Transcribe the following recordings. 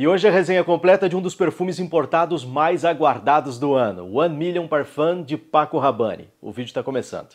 E hoje a resenha completa de um dos perfumes importados mais aguardados do ano, One Million Parfum de Paco Rabanne. O vídeo está começando.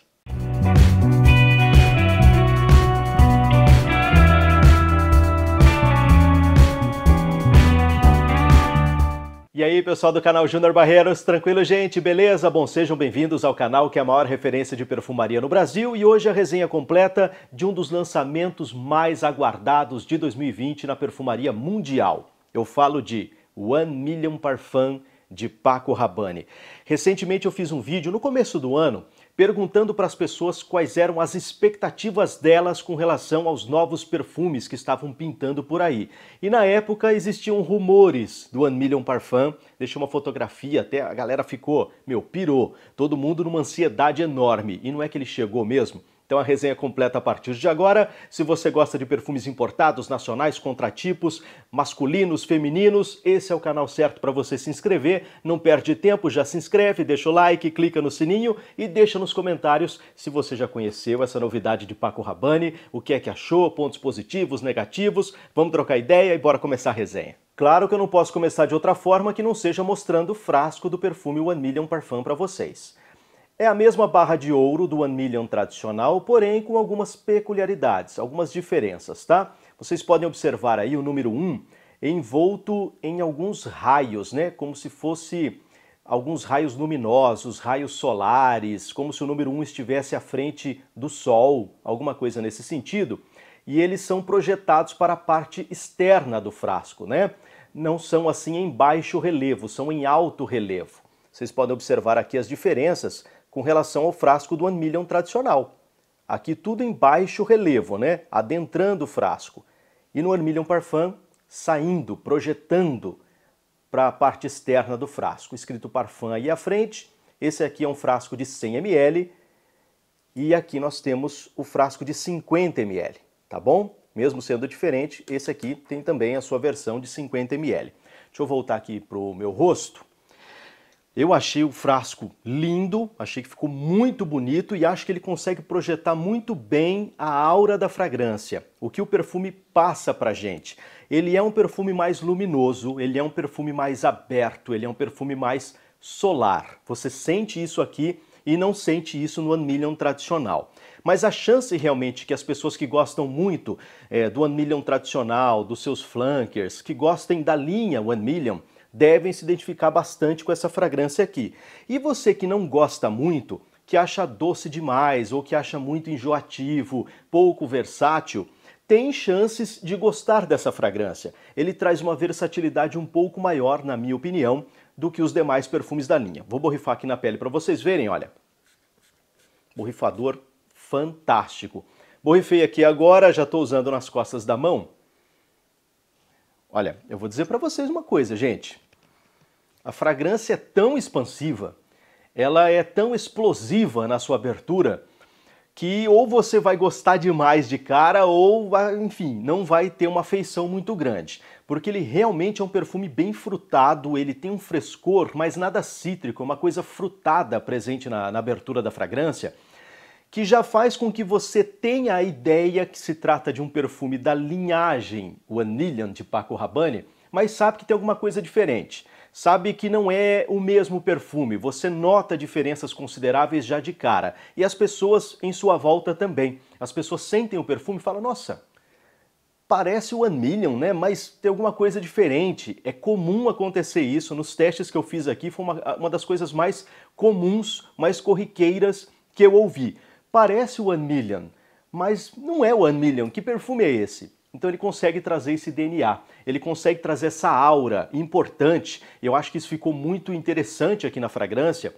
E aí, pessoal do canal Júnior Barreiros, tranquilo, gente? Beleza? Bom, sejam bem-vindos ao canal que é a maior referência de perfumaria no Brasil e hoje a resenha completa de um dos lançamentos mais aguardados de 2020 na perfumaria mundial. Eu falo de One Million Parfum de Paco Rabanne. Recentemente eu fiz um vídeo no começo do ano perguntando para as pessoas quais eram as expectativas delas com relação aos novos perfumes que estavam pintando por aí. E na época existiam rumores do One Million Parfum, deixei uma fotografia, até a galera ficou, meu, pirou, todo mundo numa ansiedade enorme. E não é que ele chegou mesmo? Então a resenha completa a partir de agora. Se você gosta de perfumes importados, nacionais, contratipos, masculinos, femininos, esse é o canal certo para você se inscrever. Não perde tempo, já se inscreve, deixa o like, clica no sininho e deixa nos comentários se você já conheceu essa novidade de Paco Rabanne, o que é que achou, pontos positivos, negativos. Vamos trocar ideia e bora começar a resenha. Claro que eu não posso começar de outra forma que não seja mostrando o frasco do perfume One Million Parfum para vocês. É a mesma barra de ouro do One Million tradicional, porém com algumas peculiaridades, algumas diferenças, tá? Vocês podem observar aí o número 1 envolto em alguns raios, né? Como se fosse alguns raios luminosos, raios solares, como se o número 1 estivesse à frente do Sol, alguma coisa nesse sentido. E eles são projetados para a parte externa do frasco, né? Não são assim em baixo relevo, são em alto relevo. Vocês podem observar aqui as diferenças com relação ao frasco do One Million tradicional. Aqui tudo em baixo relevo, né? adentrando o frasco. E no One Million Parfum, saindo, projetando para a parte externa do frasco. Escrito Parfum aí à frente. Esse aqui é um frasco de 100 ml. E aqui nós temos o frasco de 50 ml, tá bom? Mesmo sendo diferente, esse aqui tem também a sua versão de 50 ml. Deixa eu voltar aqui para o meu rosto. Eu achei o frasco lindo, achei que ficou muito bonito e acho que ele consegue projetar muito bem a aura da fragrância, o que o perfume passa pra gente. Ele é um perfume mais luminoso, ele é um perfume mais aberto, ele é um perfume mais solar. Você sente isso aqui e não sente isso no One Million tradicional. Mas a chance realmente que as pessoas que gostam muito é, do One Million tradicional, dos seus flankers, que gostem da linha One Million, devem se identificar bastante com essa fragrância aqui. E você que não gosta muito, que acha doce demais ou que acha muito enjoativo, pouco versátil, tem chances de gostar dessa fragrância. Ele traz uma versatilidade um pouco maior, na minha opinião, do que os demais perfumes da linha. Vou borrifar aqui na pele para vocês verem, olha. Borrifador fantástico. Borrifei aqui agora, já estou usando nas costas da mão. Olha, eu vou dizer para vocês uma coisa, gente. A fragrância é tão expansiva, ela é tão explosiva na sua abertura, que ou você vai gostar demais de cara ou, enfim, não vai ter uma feição muito grande, porque ele realmente é um perfume bem frutado, ele tem um frescor, mas nada cítrico, é uma coisa frutada presente na, na abertura da fragrância, que já faz com que você tenha a ideia que se trata de um perfume da linhagem Vanillion de Paco Rabanne, mas sabe que tem alguma coisa diferente sabe que não é o mesmo perfume, você nota diferenças consideráveis já de cara. E as pessoas em sua volta também. As pessoas sentem o perfume e falam: nossa, parece o One Million, né? Mas tem alguma coisa diferente. É comum acontecer isso. Nos testes que eu fiz aqui, foi uma, uma das coisas mais comuns, mais corriqueiras que eu ouvi. Parece o One Million, mas não é o One Million. Que perfume é esse? Então ele consegue trazer esse DNA, ele consegue trazer essa aura importante. Eu acho que isso ficou muito interessante aqui na fragrância.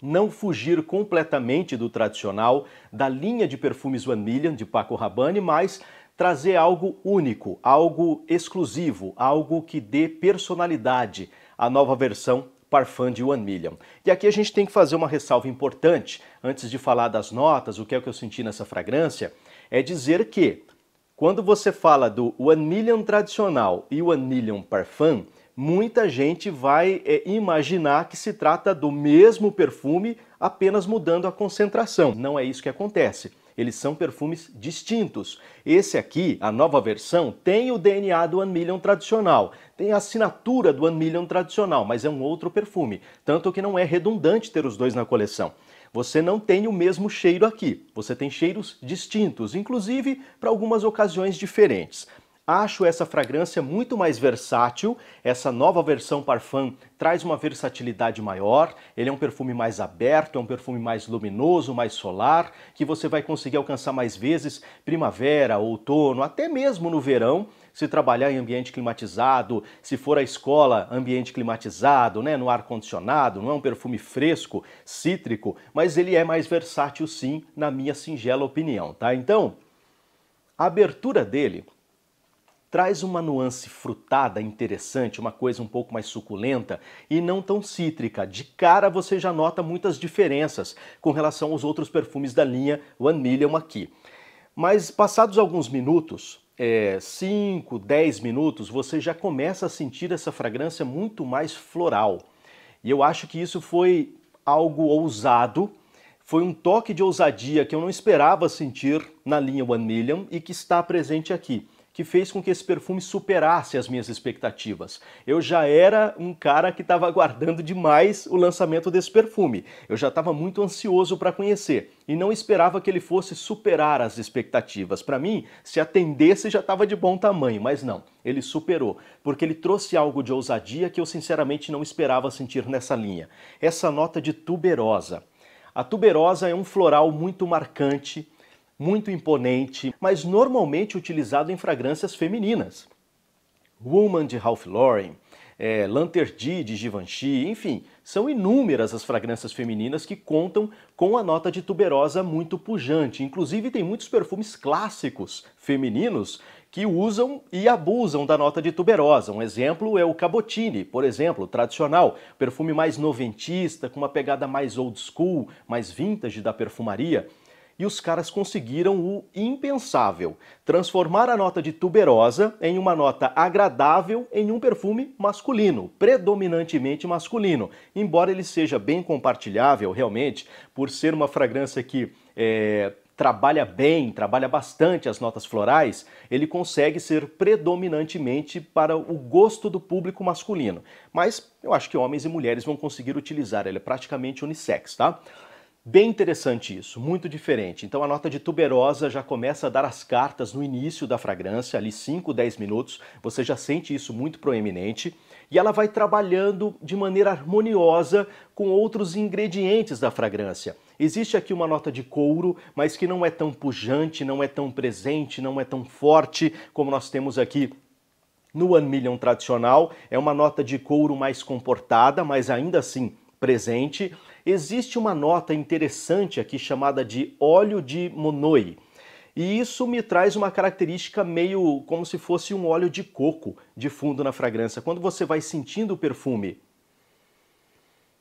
Não fugir completamente do tradicional, da linha de perfumes One Million de Paco Rabanne, mas trazer algo único, algo exclusivo, algo que dê personalidade à nova versão Parfum de One Million. E aqui a gente tem que fazer uma ressalva importante, antes de falar das notas, o que é que eu senti nessa fragrância, é dizer que quando você fala do One Million tradicional e One Million Parfum, muita gente vai é, imaginar que se trata do mesmo perfume, apenas mudando a concentração. Não é isso que acontece. Eles são perfumes distintos. Esse aqui, a nova versão, tem o DNA do One Million tradicional, tem a assinatura do One Million tradicional, mas é um outro perfume, tanto que não é redundante ter os dois na coleção. Você não tem o mesmo cheiro aqui. Você tem cheiros distintos, inclusive para algumas ocasiões diferentes. Acho essa fragrância muito mais versátil. Essa nova versão Parfum traz uma versatilidade maior. Ele é um perfume mais aberto, é um perfume mais luminoso, mais solar, que você vai conseguir alcançar mais vezes primavera, outono, até mesmo no verão se trabalhar em ambiente climatizado, se for à escola, ambiente climatizado, né, no ar condicionado, não é um perfume fresco, cítrico, mas ele é mais versátil sim, na minha singela opinião, tá? Então, a abertura dele traz uma nuance frutada interessante, uma coisa um pouco mais suculenta e não tão cítrica. De cara você já nota muitas diferenças com relação aos outros perfumes da linha One Million aqui. Mas passados alguns minutos, é, 5, 10 minutos, você já começa a sentir essa fragrância muito mais floral. E eu acho que isso foi algo ousado, foi um toque de ousadia que eu não esperava sentir na linha One Million e que está presente aqui que fez com que esse perfume superasse as minhas expectativas. Eu já era um cara que estava aguardando demais o lançamento desse perfume. Eu já estava muito ansioso para conhecer e não esperava que ele fosse superar as expectativas. Para mim, se atendesse já estava de bom tamanho, mas não, ele superou, porque ele trouxe algo de ousadia que eu sinceramente não esperava sentir nessa linha. Essa nota de tuberosa. A tuberosa é um floral muito marcante, muito imponente, mas normalmente utilizado em fragrâncias femininas. Woman de Ralph Lauren, é, Lanterdi de Givenchy, enfim, são inúmeras as fragrâncias femininas que contam com a nota de tuberosa muito pujante. Inclusive tem muitos perfumes clássicos femininos que usam e abusam da nota de tuberosa. Um exemplo é o Cabotini, por exemplo, tradicional, perfume mais noventista, com uma pegada mais old school, mais vintage da perfumaria e os caras conseguiram o impensável: transformar a nota de tuberosa em uma nota agradável em um perfume masculino, predominantemente masculino. Embora ele seja bem compartilhável, realmente, por ser uma fragrância que é, trabalha bem, trabalha bastante as notas florais, ele consegue ser predominantemente para o gosto do público masculino. Mas eu acho que homens e mulheres vão conseguir utilizar, ele é praticamente unissex, tá? Bem interessante isso, muito diferente. Então a nota de tuberosa já começa a dar as cartas no início da fragrância, ali 5, 10 minutos, você já sente isso muito proeminente, e ela vai trabalhando de maneira harmoniosa com outros ingredientes da fragrância. Existe aqui uma nota de couro, mas que não é tão pujante, não é tão presente, não é tão forte como nós temos aqui no One Million tradicional. É uma nota de couro mais comportada, mas ainda assim presente existe uma nota interessante aqui chamada de óleo de monoi. E isso me traz uma característica meio como se fosse um óleo de coco de fundo na fragrância. Quando você vai sentindo o perfume,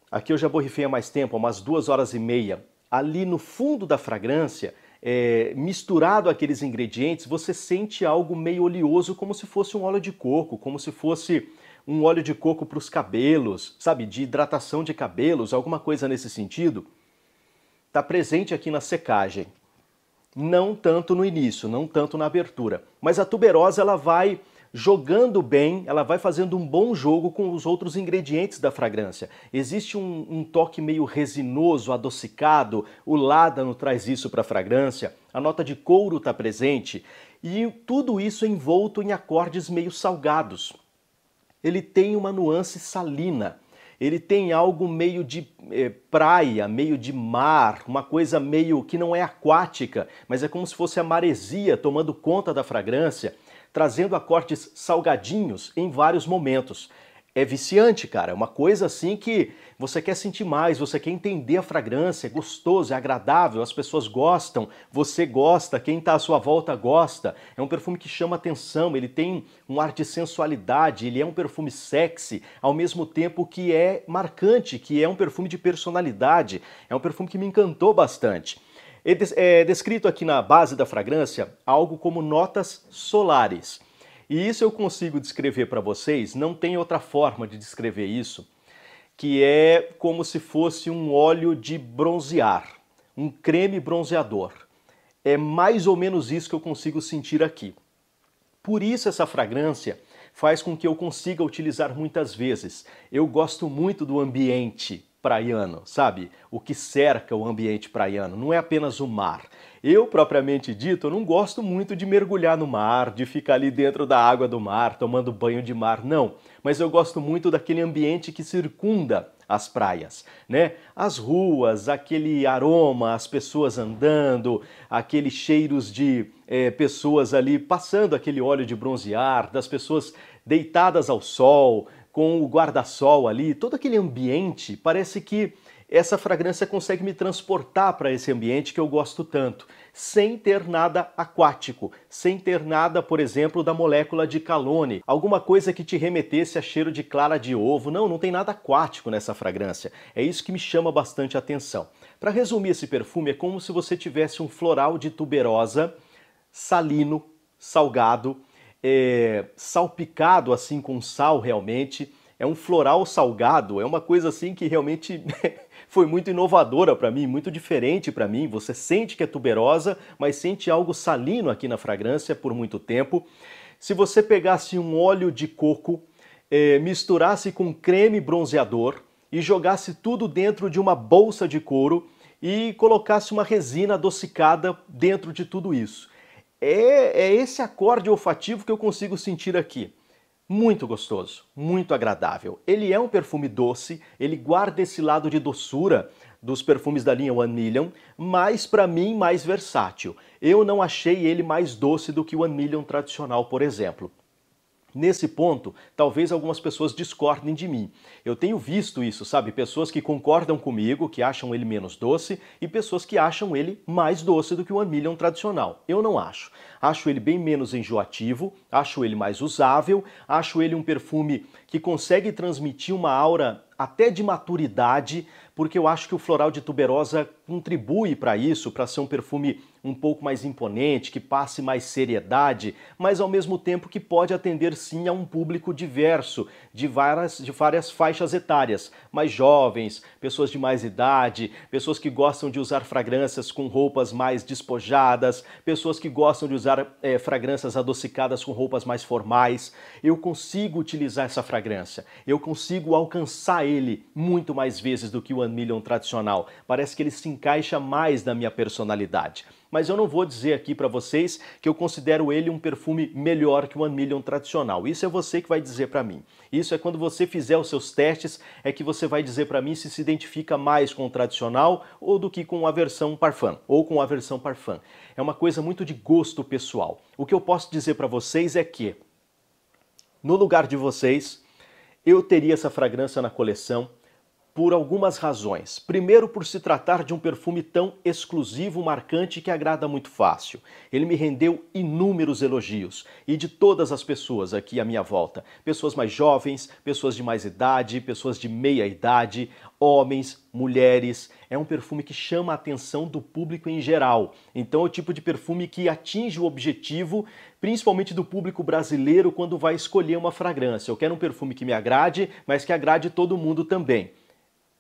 aqui eu já borrifei há mais tempo, há umas duas horas e meia, ali no fundo da fragrância, é, misturado aqueles ingredientes, você sente algo meio oleoso, como se fosse um óleo de coco, como se fosse um óleo de coco para os cabelos, sabe, de hidratação de cabelos, alguma coisa nesse sentido, está presente aqui na secagem. Não tanto no início, não tanto na abertura, mas a tuberosa ela vai jogando bem, ela vai fazendo um bom jogo com os outros ingredientes da fragrância. Existe um, um toque meio resinoso, adocicado, o ládano traz isso para a fragrância, a nota de couro está presente e tudo isso envolto em acordes meio salgados ele tem uma nuance salina, ele tem algo meio de é, praia, meio de mar, uma coisa meio que não é aquática, mas é como se fosse a maresia tomando conta da fragrância, trazendo acordes salgadinhos em vários momentos é viciante, cara. É uma coisa assim que você quer sentir mais, você quer entender a fragrância, é gostoso, é agradável, as pessoas gostam, você gosta, quem está à sua volta gosta. É um perfume que chama atenção, ele tem um ar de sensualidade, ele é um perfume sexy, ao mesmo tempo que é marcante, que é um perfume de personalidade. É um perfume que me encantou bastante. É, é descrito aqui na base da fragrância algo como notas solares. E isso eu consigo descrever para vocês, não tem outra forma de descrever isso, que é como se fosse um óleo de bronzear, um creme bronzeador. É mais ou menos isso que eu consigo sentir aqui. Por isso essa fragrância faz com que eu consiga utilizar muitas vezes. Eu gosto muito do ambiente praiano, sabe? O que cerca o ambiente praiano, não é apenas o mar. Eu, propriamente dito, não gosto muito de mergulhar no mar, de ficar ali dentro da água do mar, tomando banho de mar, não. Mas eu gosto muito daquele ambiente que circunda as praias, né? As ruas, aquele aroma, as pessoas andando, aqueles cheiros de é, pessoas ali passando aquele óleo de bronzear, das pessoas deitadas ao sol, com o guarda-sol ali, todo aquele ambiente parece que essa fragrância consegue me transportar para esse ambiente que eu gosto tanto, sem ter nada aquático, sem ter nada, por exemplo, da molécula de calone, alguma coisa que te remetesse a cheiro de clara de ovo. Não, não tem nada aquático nessa fragrância. É isso que me chama bastante atenção. Para resumir esse perfume, é como se você tivesse um floral de tuberosa, salino, salgado, é, salpicado assim com sal realmente. É um floral salgado, é uma coisa assim que realmente foi muito inovadora para mim, muito diferente para mim. Você sente que é tuberosa, mas sente algo salino aqui na fragrância por muito tempo. Se você pegasse um óleo de coco, eh, misturasse com creme bronzeador e jogasse tudo dentro de uma bolsa de couro e colocasse uma resina adocicada dentro de tudo isso. É, é esse acorde olfativo que eu consigo sentir aqui. Muito gostoso, muito agradável. Ele é um perfume doce, ele guarda esse lado de doçura dos perfumes da linha One Million, mas para mim mais versátil. Eu não achei ele mais doce do que o One Million tradicional, por exemplo. Nesse ponto, talvez algumas pessoas discordem de mim. Eu tenho visto isso, sabe? Pessoas que concordam comigo, que acham ele menos doce, e pessoas que acham ele mais doce do que o One tradicional. Eu não acho. Acho ele bem menos enjoativo, acho ele mais usável, acho ele um perfume que consegue transmitir uma aura até de maturidade, porque eu acho que o floral de tuberosa contribui para isso, para ser um perfume um pouco mais imponente, que passe mais seriedade, mas ao mesmo tempo que pode atender sim a um público diverso, de várias, de várias faixas etárias, mais jovens, pessoas de mais idade, pessoas que gostam de usar fragrâncias com roupas mais despojadas, pessoas que gostam de usar é, fragrâncias adocicadas com roupas mais formais. Eu consigo utilizar essa fragrância, eu consigo alcançar ele muito mais vezes do que o One Million tradicional. Parece que ele se encaixa mais na minha personalidade mas eu não vou dizer aqui para vocês que eu considero ele um perfume melhor que o One Million tradicional. Isso é você que vai dizer para mim. Isso é quando você fizer os seus testes, é que você vai dizer para mim se se identifica mais com o tradicional ou do que com a versão Parfum, ou com a versão Parfum. É uma coisa muito de gosto pessoal. O que eu posso dizer para vocês é que, no lugar de vocês, eu teria essa fragrância na coleção, por algumas razões. Primeiro, por se tratar de um perfume tão exclusivo, marcante, que agrada muito fácil. Ele me rendeu inúmeros elogios, e de todas as pessoas aqui à minha volta: pessoas mais jovens, pessoas de mais idade, pessoas de meia idade, homens, mulheres. É um perfume que chama a atenção do público em geral. Então, é o tipo de perfume que atinge o objetivo, principalmente do público brasileiro, quando vai escolher uma fragrância. Eu quero um perfume que me agrade, mas que agrade todo mundo também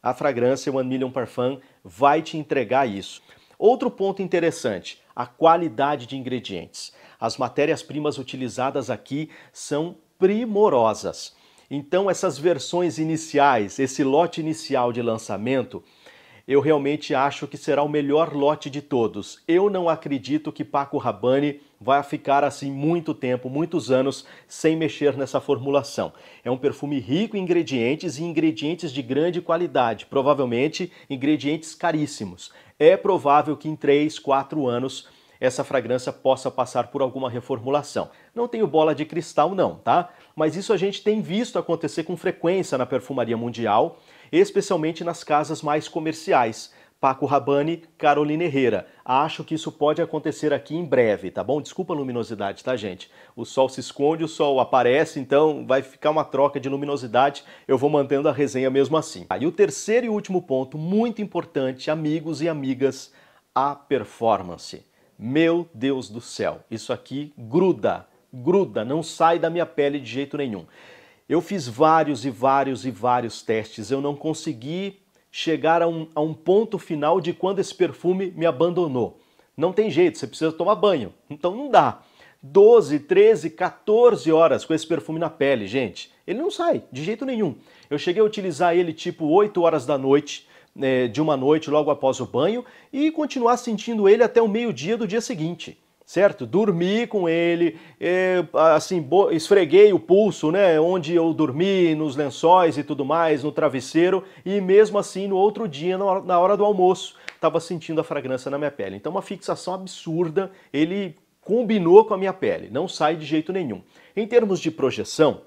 a fragrância One Million Parfum vai te entregar isso. Outro ponto interessante, a qualidade de ingredientes. As matérias-primas utilizadas aqui são primorosas. Então essas versões iniciais, esse lote inicial de lançamento, eu realmente acho que será o melhor lote de todos. Eu não acredito que Paco Rabanne vai ficar assim muito tempo, muitos anos, sem mexer nessa formulação. É um perfume rico em ingredientes e ingredientes de grande qualidade, provavelmente ingredientes caríssimos. É provável que em 3, 4 anos essa fragrância possa passar por alguma reformulação. Não tenho bola de cristal não, tá? Mas isso a gente tem visto acontecer com frequência na perfumaria mundial especialmente nas casas mais comerciais. Paco Rabani, Carolina Herrera. Acho que isso pode acontecer aqui em breve, tá bom? Desculpa a luminosidade, tá, gente? O sol se esconde, o sol aparece, então vai ficar uma troca de luminosidade. Eu vou mantendo a resenha mesmo assim. Aí ah, o terceiro e último ponto, muito importante, amigos e amigas, a performance. Meu Deus do céu, isso aqui gruda, gruda, não sai da minha pele de jeito nenhum. Eu fiz vários e vários e vários testes, eu não consegui chegar a um, a um ponto final de quando esse perfume me abandonou. Não tem jeito, você precisa tomar banho, então não dá. 12, 13, 14 horas com esse perfume na pele, gente. Ele não sai de jeito nenhum. Eu cheguei a utilizar ele tipo 8 horas da noite, eh, de uma noite logo após o banho, e continuar sentindo ele até o meio-dia do dia seguinte certo? Dormi com ele, é, assim, esfreguei o pulso, né, onde eu dormi, nos lençóis e tudo mais, no travesseiro, e mesmo assim, no outro dia, na hora do almoço, estava sentindo a fragrância na minha pele. Então, uma fixação absurda, ele combinou com a minha pele, não sai de jeito nenhum. Em termos de projeção,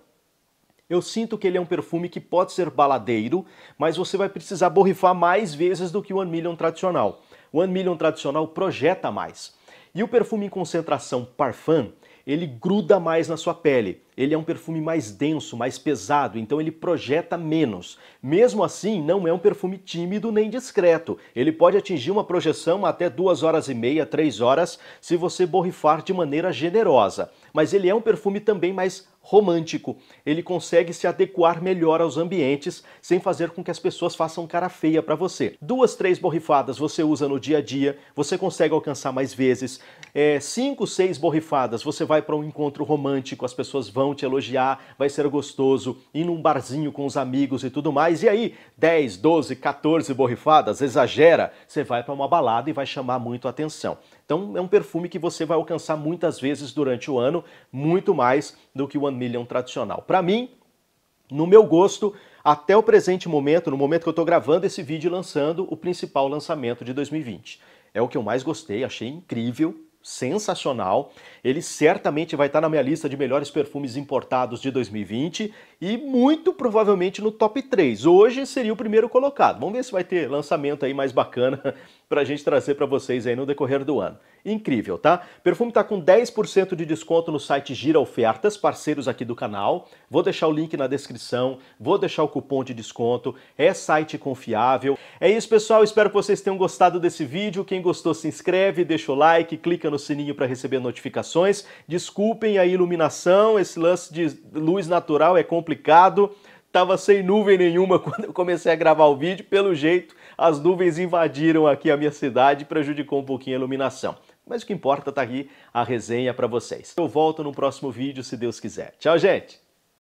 eu sinto que ele é um perfume que pode ser baladeiro, mas você vai precisar borrifar mais vezes do que o One Million tradicional. O One Million tradicional projeta mais. E o perfume em concentração Parfum, ele gruda mais na sua pele. Ele é um perfume mais denso, mais pesado, então ele projeta menos. Mesmo assim, não é um perfume tímido nem discreto. Ele pode atingir uma projeção até 2 horas e meia, 3 horas, se você borrifar de maneira generosa. Mas ele é um perfume também mais romântico. Ele consegue se adequar melhor aos ambientes sem fazer com que as pessoas façam cara feia para você. Duas, três borrifadas você usa no dia a dia, você consegue alcançar mais vezes. É, cinco, seis borrifadas você vai para um encontro romântico, as pessoas vão te elogiar, vai ser gostoso, ir num barzinho com os amigos e tudo mais. E aí, 10, 12, 14 borrifadas, exagera, você vai para uma balada e vai chamar muito a atenção. Então é um perfume que você vai alcançar muitas vezes durante o ano, muito mais do que o One Million tradicional. Para mim, no meu gosto, até o presente momento, no momento que eu estou gravando esse vídeo e lançando o principal lançamento de 2020. É o que eu mais gostei, achei incrível, sensacional. Ele certamente vai estar na minha lista de melhores perfumes importados de 2020 e muito provavelmente no top 3. Hoje seria o primeiro colocado. Vamos ver se vai ter lançamento aí mais bacana para a gente trazer para vocês aí no decorrer do ano. Incrível, tá? Perfume tá com 10% de desconto no site Gira Ofertas, parceiros aqui do canal. Vou deixar o link na descrição, vou deixar o cupom de desconto. É site confiável. É isso, pessoal. Espero que vocês tenham gostado desse vídeo. Quem gostou, se inscreve, deixa o like, clica no sininho para receber notificações. Desculpem a iluminação, esse lance de luz natural é complicado complicado. Tava sem nuvem nenhuma quando eu comecei a gravar o vídeo. Pelo jeito, as nuvens invadiram aqui a minha cidade e prejudicou um pouquinho a iluminação. Mas o que importa tá aqui a resenha para vocês. Eu volto no próximo vídeo, se Deus quiser. Tchau, gente!